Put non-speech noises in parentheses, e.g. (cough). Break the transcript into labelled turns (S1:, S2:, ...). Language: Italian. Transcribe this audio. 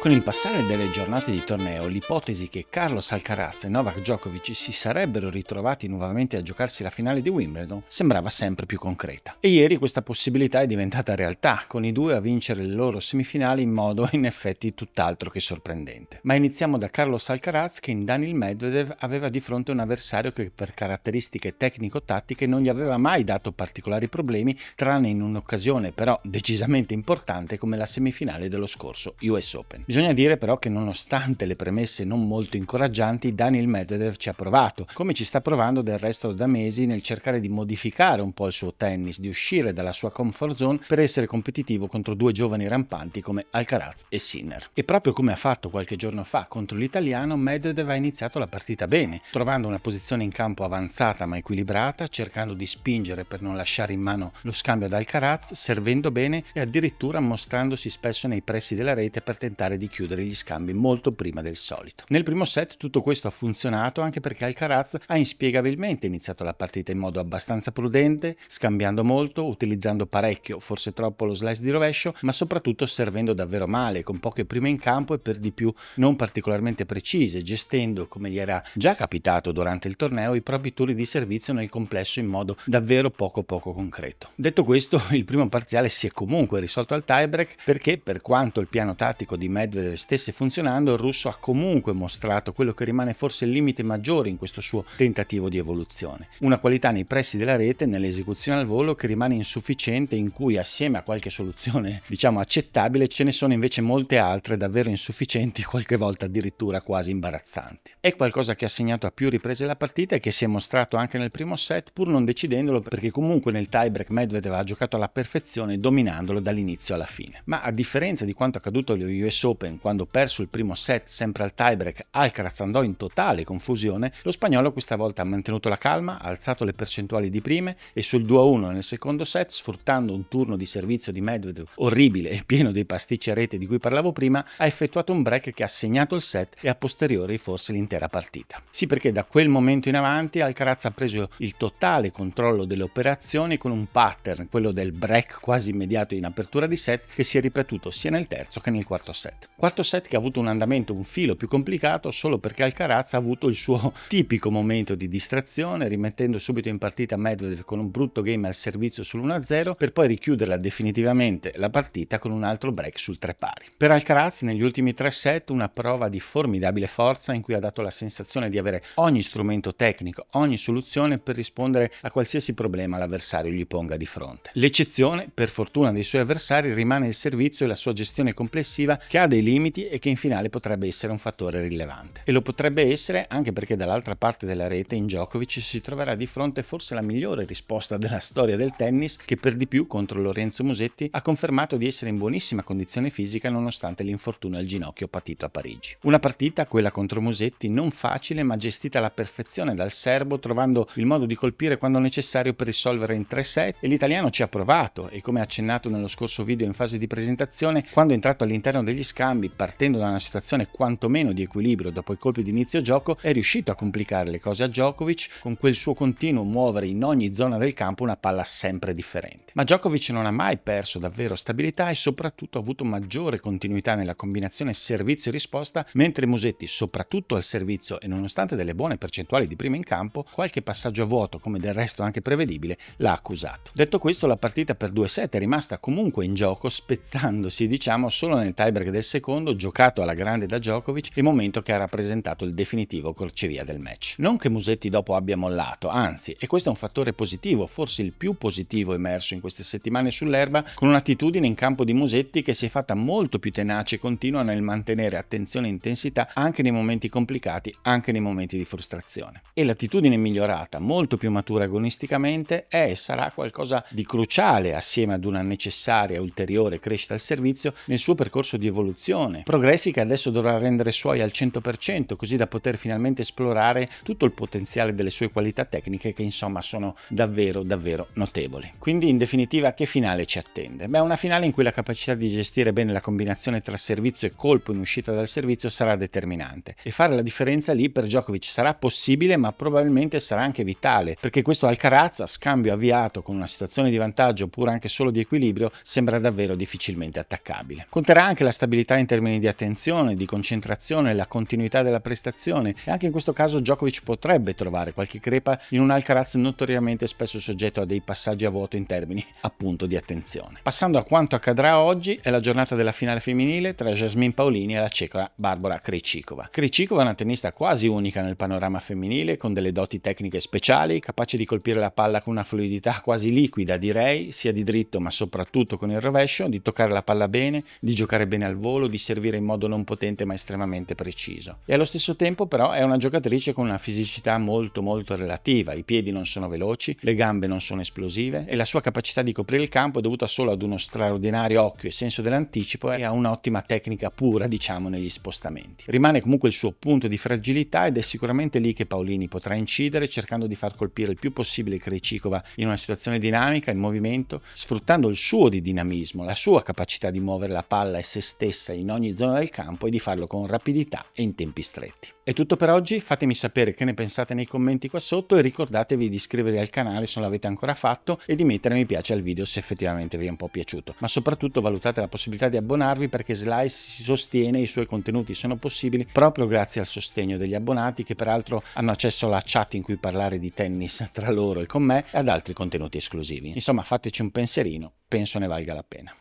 S1: Con il passare delle giornate di torneo, l'ipotesi che Carlos Alcaraz e Novak Djokovic si sarebbero ritrovati nuovamente a giocarsi la finale di Wimbledon sembrava sempre più concreta. E ieri questa possibilità è diventata realtà, con i due a vincere le loro semifinali in modo in effetti tutt'altro che sorprendente. Ma iniziamo da Carlos Alcaraz che in Daniel Medvedev aveva di fronte un avversario che per caratteristiche tecnico-tattiche non gli aveva mai dato particolari problemi, tranne in un'occasione però decisamente importante come la semifinale dello scorso US Open. Bisogna dire però che nonostante le premesse non molto incoraggianti, Daniel Medvedev ci ha provato, come ci sta provando del resto da mesi nel cercare di modificare un po' il suo tennis, di uscire dalla sua comfort zone per essere competitivo contro due giovani rampanti come Alcaraz e Sinner. E proprio come ha fatto qualche giorno fa contro l'italiano, Medvedev ha iniziato la partita bene, trovando una posizione in campo avanzata ma equilibrata, cercando di spingere per non lasciare in mano lo scambio ad Alcaraz, servendo bene e addirittura mostrandosi spesso nei pressi della rete per tentare di di chiudere gli scambi molto prima del solito. Nel primo set tutto questo ha funzionato anche perché Alcaraz ha inspiegabilmente iniziato la partita in modo abbastanza prudente, scambiando molto, utilizzando parecchio, forse troppo lo slice di rovescio, ma soprattutto servendo davvero male, con poche prime in campo e per di più non particolarmente precise, gestendo come gli era già capitato durante il torneo i propri turni di servizio nel complesso in modo davvero poco poco concreto. Detto questo, il primo parziale si è comunque risolto al tiebreak perché per quanto il piano tattico di Mad Medvedev stesse funzionando, il russo ha comunque mostrato quello che rimane forse il limite maggiore in questo suo tentativo di evoluzione. Una qualità nei pressi della rete, nell'esecuzione al volo, che rimane insufficiente, in cui assieme a qualche soluzione (laughs) diciamo accettabile ce ne sono invece molte altre davvero insufficienti, qualche volta addirittura quasi imbarazzanti. È qualcosa che ha segnato a più riprese la partita e che si è mostrato anche nel primo set, pur non decidendolo, perché comunque nel tiebreak Medvedev ha giocato alla perfezione, dominandolo dall'inizio alla fine. Ma a differenza di quanto accaduto allo US Open, Open, quando perso il primo set sempre al tiebreak, Alcaraz andò in totale confusione, lo spagnolo questa volta ha mantenuto la calma, ha alzato le percentuali di prime e sul 2-1 nel secondo set, sfruttando un turno di servizio di Medvedev orribile e pieno dei pasticci a rete di cui parlavo prima, ha effettuato un break che ha segnato il set e a posteriori forse l'intera partita. Sì, perché da quel momento in avanti Alcaraz ha preso il totale controllo delle operazioni con un pattern, quello del break quasi immediato in apertura di set, che si è ripetuto sia nel terzo che nel quarto set. Quarto set che ha avuto un andamento un filo più complicato solo perché Alcaraz ha avuto il suo (laughs) tipico momento di distrazione, rimettendo subito in partita Medvedev con un brutto game al servizio sull'1-0 per poi richiuderla definitivamente la partita con un altro break sul 3 pari. Per Alcaraz negli ultimi tre set una prova di formidabile forza in cui ha dato la sensazione di avere ogni strumento tecnico, ogni soluzione per rispondere a qualsiasi problema l'avversario gli ponga di fronte. L'eccezione, per fortuna dei suoi avversari, rimane il servizio e la sua gestione complessiva che ha dei dei limiti e che in finale potrebbe essere un fattore rilevante. E lo potrebbe essere anche perché dall'altra parte della rete in Djokovic si troverà di fronte forse la migliore risposta della storia del tennis che per di più contro Lorenzo Musetti ha confermato di essere in buonissima condizione fisica nonostante l'infortunio al ginocchio patito a Parigi. Una partita, quella contro Musetti, non facile ma gestita alla perfezione dal serbo trovando il modo di colpire quando necessario per risolvere in tre set e l'italiano ci ha provato e come accennato nello scorso video in fase di presentazione quando è entrato all'interno degli scambi cambi partendo da una situazione quantomeno di equilibrio dopo i colpi di inizio gioco, è riuscito a complicare le cose a Djokovic con quel suo continuo muovere in ogni zona del campo una palla sempre differente. Ma Djokovic non ha mai perso davvero stabilità e soprattutto ha avuto maggiore continuità nella combinazione servizio-risposta, mentre Musetti, soprattutto al servizio e nonostante delle buone percentuali di prima in campo, qualche passaggio a vuoto, come del resto anche prevedibile, l'ha accusato. Detto questo, la partita per 2-7 è rimasta comunque in gioco, spezzandosi diciamo solo nel tiebreak del secondo secondo giocato alla grande da Djokovic il momento che ha rappresentato il definitivo crocevia del match. Non che Musetti dopo abbia mollato, anzi, e questo è un fattore positivo, forse il più positivo emerso in queste settimane sull'erba, con un'attitudine in campo di Musetti che si è fatta molto più tenace e continua nel mantenere attenzione e intensità anche nei momenti complicati, anche nei momenti di frustrazione. E l'attitudine migliorata, molto più matura agonisticamente, è e sarà qualcosa di cruciale assieme ad una necessaria ulteriore crescita al servizio nel suo percorso di evoluzione produzione, progressi che adesso dovrà rendere suoi al 100% così da poter finalmente esplorare tutto il potenziale delle sue qualità tecniche che insomma sono davvero davvero notevoli. Quindi in definitiva che finale ci attende? Beh una finale in cui la capacità di gestire bene la combinazione tra servizio e colpo in uscita dal servizio sarà determinante e fare la differenza lì per Djokovic sarà possibile ma probabilmente sarà anche vitale perché questo Alcarazza scambio avviato con una situazione di vantaggio oppure anche solo di equilibrio sembra davvero difficilmente attaccabile. Conterà anche la stabilità qualità in termini di attenzione, di concentrazione, la continuità della prestazione e anche in questo caso Djokovic potrebbe trovare qualche crepa in un Alcaraz notoriamente spesso soggetto a dei passaggi a vuoto in termini appunto di attenzione. Passando a quanto accadrà oggi, è la giornata della finale femminile tra Jasmine Paolini e la ceca Barbara Krejcikova. Krejcikova è una tennista quasi unica nel panorama femminile con delle doti tecniche speciali, capace di colpire la palla con una fluidità quasi liquida direi, sia di dritto ma soprattutto con il rovescio, di toccare la palla bene, di giocare bene al volo, solo di servire in modo non potente ma estremamente preciso. E allo stesso tempo però è una giocatrice con una fisicità molto molto relativa, i piedi non sono veloci, le gambe non sono esplosive e la sua capacità di coprire il campo è dovuta solo ad uno straordinario occhio e senso dell'anticipo e a un'ottima tecnica pura diciamo negli spostamenti. Rimane comunque il suo punto di fragilità ed è sicuramente lì che Paolini potrà incidere cercando di far colpire il più possibile Krejcikova in una situazione dinamica, in movimento, sfruttando il suo di dinamismo, la sua capacità di muovere la palla e se stessa diversa in ogni zona del campo e di farlo con rapidità e in tempi stretti. È tutto per oggi, fatemi sapere che ne pensate nei commenti qua sotto e ricordatevi di iscrivervi al canale se non l'avete ancora fatto e di mettere mi piace al video se effettivamente vi è un po' piaciuto, ma soprattutto valutate la possibilità di abbonarvi perché Slice si sostiene e i suoi contenuti sono possibili proprio grazie al sostegno degli abbonati che peraltro hanno accesso alla chat in cui parlare di tennis (laughs) tra loro e con me e ad altri contenuti esclusivi. Insomma fateci un pensierino, penso ne valga la pena.